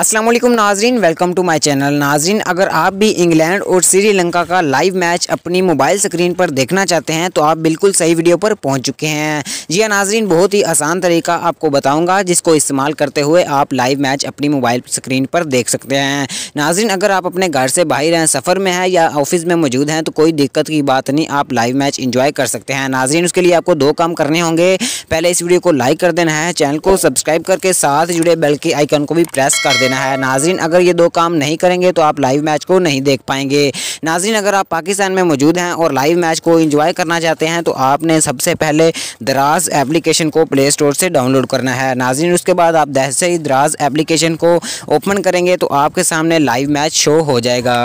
असलम नाजरीन welcome to my channel नाजरीन अगर आप भी इंग्लैंड और श्रीलंका का लाइव मैच अपनी मोबाइल स्क्रीन पर देखना चाहते हैं तो आप बिल्कुल सही वीडियो पर पहुंच चुके हैं जी हाँ नाजरीन बहुत ही आसान तरीका आपको बताऊंगा जिसको इस्तेमाल करते हुए आप लाइव मैच अपनी मोबाइल स्क्रीन पर देख सकते हैं नाजरीन अगर आप अपने घर से बाहर हैं सफ़र में हैं या ऑफिस में मौजूद हैं तो कोई दिक्कत की बात नहीं आप लाइव मैच इंजॉय कर सकते हैं नाजरीन उसके लिए आपको दो काम करने होंगे पहले इस वीडियो को लाइक कर देना है चैनल को सब्सक्राइब करके साथ जुड़े बेल के आइकन को भी प्रेस कर देना देना है नाजरीन अगर ये दो काम नहीं करेंगे तो आप लाइव मैच को नहीं देख पाएंगे नाजरीन अगर आप पाकिस्तान में मौजूद हैं और लाइव मैच को इंजॉय करना चाहते हैं तो आपने सबसे पहले दराज एप्लीकेशन को प्ले स्टोर से डाउनलोड करना है नाजरीन उसके बाद आप दहसे ही दराज एप्लीकेशन को ओपन करेंगे तो आपके सामने लाइव मैच शो हो जाएगा